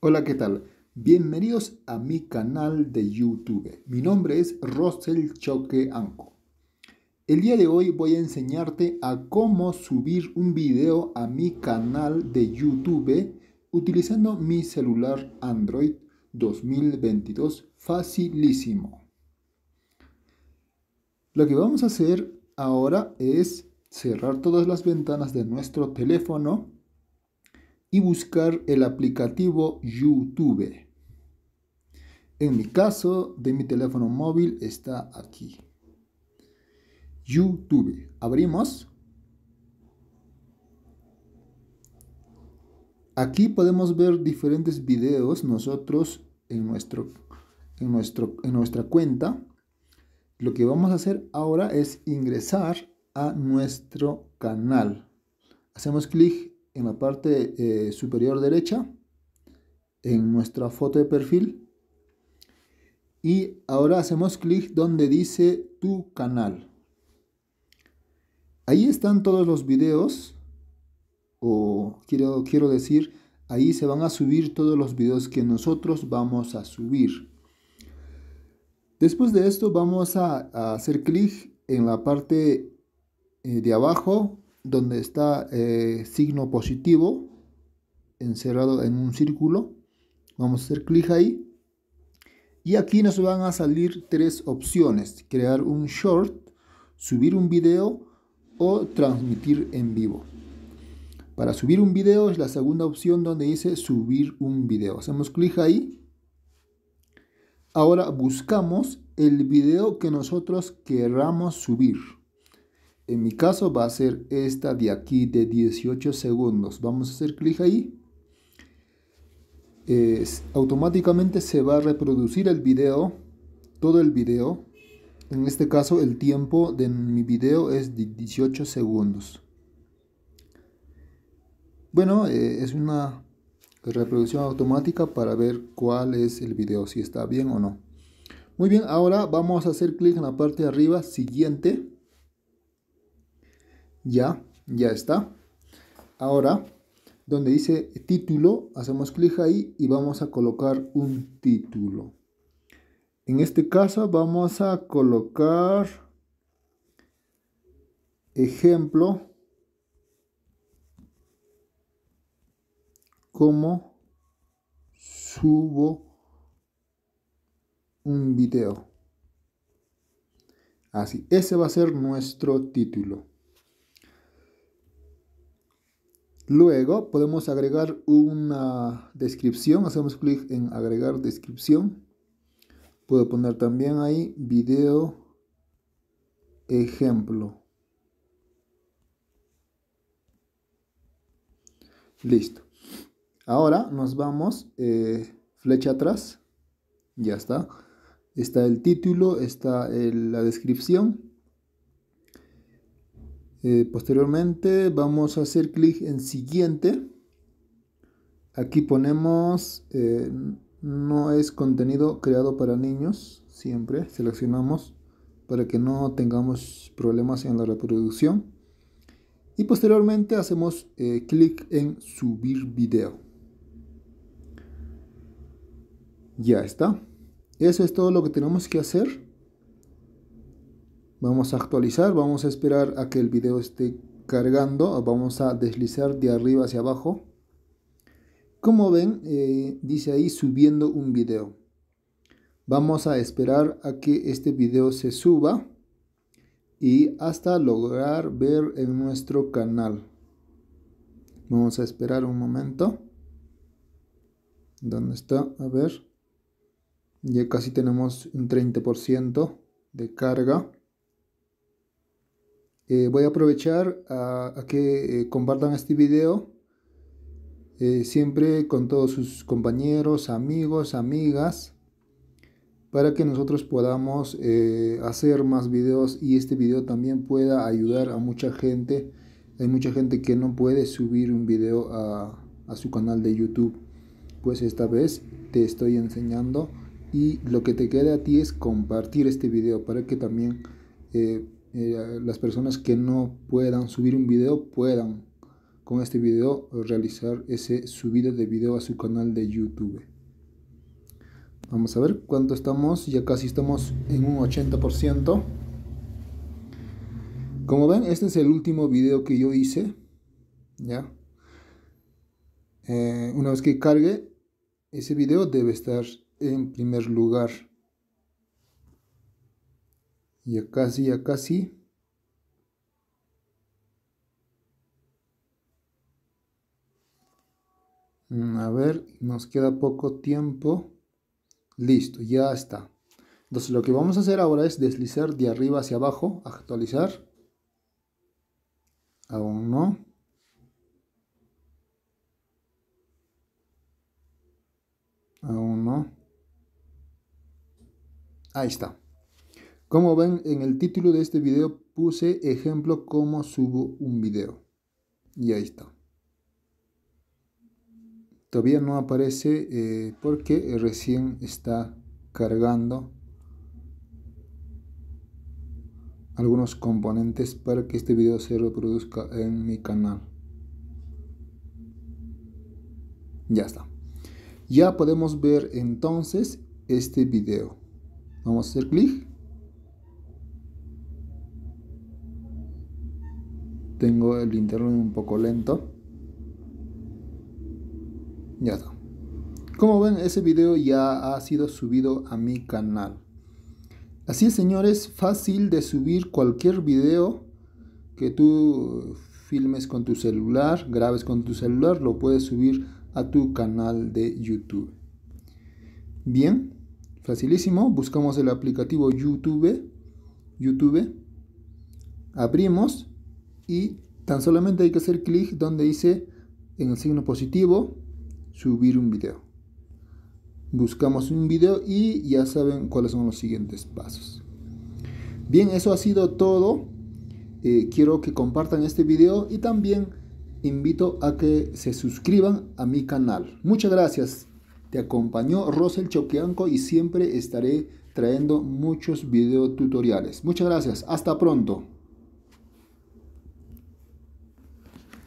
Hola, ¿qué tal? Bienvenidos a mi canal de YouTube. Mi nombre es Rosel Choque Anco. El día de hoy voy a enseñarte a cómo subir un video a mi canal de YouTube utilizando mi celular Android 2022 facilísimo. Lo que vamos a hacer ahora es cerrar todas las ventanas de nuestro teléfono y buscar el aplicativo YouTube. En mi caso, de mi teléfono móvil está aquí. YouTube. Abrimos. Aquí podemos ver diferentes videos nosotros en, nuestro, en, nuestro, en nuestra cuenta. Lo que vamos a hacer ahora es ingresar a nuestro canal. Hacemos clic en la parte eh, superior derecha, en nuestra foto de perfil. Y ahora hacemos clic donde dice tu canal. Ahí están todos los videos, o quiero, quiero decir, ahí se van a subir todos los videos que nosotros vamos a subir. Después de esto vamos a hacer clic en la parte eh, de abajo donde está eh, signo positivo encerrado en un círculo. Vamos a hacer clic ahí. Y aquí nos van a salir tres opciones. Crear un short, subir un video o transmitir en vivo. Para subir un video es la segunda opción donde dice subir un video. Hacemos clic ahí. Ahora buscamos el video que nosotros queramos subir. En mi caso va a ser esta de aquí de 18 segundos. Vamos a hacer clic ahí. automáticamente se va a reproducir el video, todo el video. En este caso el tiempo de mi video es de 18 segundos. Bueno, eh, es una reproducción automática para ver cuál es el video, si está bien o no. Muy bien, ahora vamos a hacer clic en la parte de arriba, siguiente. Ya, ya está. Ahora, donde dice título, hacemos clic ahí y vamos a colocar un título. En este caso vamos a colocar ejemplo como subo un video. Así, ese va a ser nuestro título. Luego podemos agregar una descripción, hacemos clic en agregar descripción. Puedo poner también ahí video ejemplo. Listo. Ahora nos vamos eh, flecha atrás. Ya está. Está el título, está la descripción eh, posteriormente vamos a hacer clic en siguiente. Aquí ponemos eh, no es contenido creado para niños. Siempre seleccionamos para que no tengamos problemas en la reproducción. Y posteriormente hacemos eh, clic en subir video. Ya está. Eso es todo lo que tenemos que hacer. Vamos a actualizar, vamos a esperar a que el video esté cargando, vamos a deslizar de arriba hacia abajo. Como ven, eh, dice ahí subiendo un video. Vamos a esperar a que este video se suba y hasta lograr ver en nuestro canal. Vamos a esperar un momento. ¿Dónde está? A ver. Ya casi tenemos un 30% de carga. Eh, voy a aprovechar a, que eh, compartan este video eh, siempre con todos sus compañeros, amigos, amigas, para que nosotros podamos hacer más videos y este video también pueda ayudar a mucha gente. Hay mucha gente que no puede subir un video a, a su canal de YouTube. Pues esta vez te estoy enseñando y lo que te queda a ti es compartir este video para que también... Eh, las personas que no puedan subir un video puedan con este video realizar ese subido de video a su canal de YouTube. Vamos a ver cuánto estamos, ya casi estamos en un 80%. Como ven, este es el último video que yo hice. ¿ya? Eh, una vez que cargue, ese video debe estar en primer lugar y acá sí, acá sí. Mm, a ver, nos queda poco tiempo. Listo, ya está. Entonces lo que vamos a hacer ahora es deslizar de arriba hacia abajo, actualizar. Aún no. Aún no. Ahí está. Como ven en el título de este video puse ejemplo cómo subo un video. Y ahí está. Todavía no aparece eh, porque recién está cargando algunos componentes para que este video se reproduzca en mi canal. Ya está. Ya podemos ver entonces este video. Vamos a hacer clic Tengo el internet un poco lento. Ya está. Como ven, ese video ya ha sido subido a mi canal. Así es, señores, fácil de subir cualquier video que tú filmes con tu celular, grabes con tu celular, lo puedes subir a tu canal de YouTube. Bien, facilísimo, buscamos el aplicativo YouTube, YouTube, abrimos y tan solamente hay que hacer clic donde dice en el signo positivo subir un video. Buscamos un video y ya saben cuáles son los siguientes pasos. Bien, eso ha sido todo. Eh, quiero que compartan este video y también invito a que se suscriban a mi canal. Muchas gracias. Te acompañó Rosel Choqueanco y siempre estaré trayendo muchos tutoriales. Muchas gracias. Hasta pronto.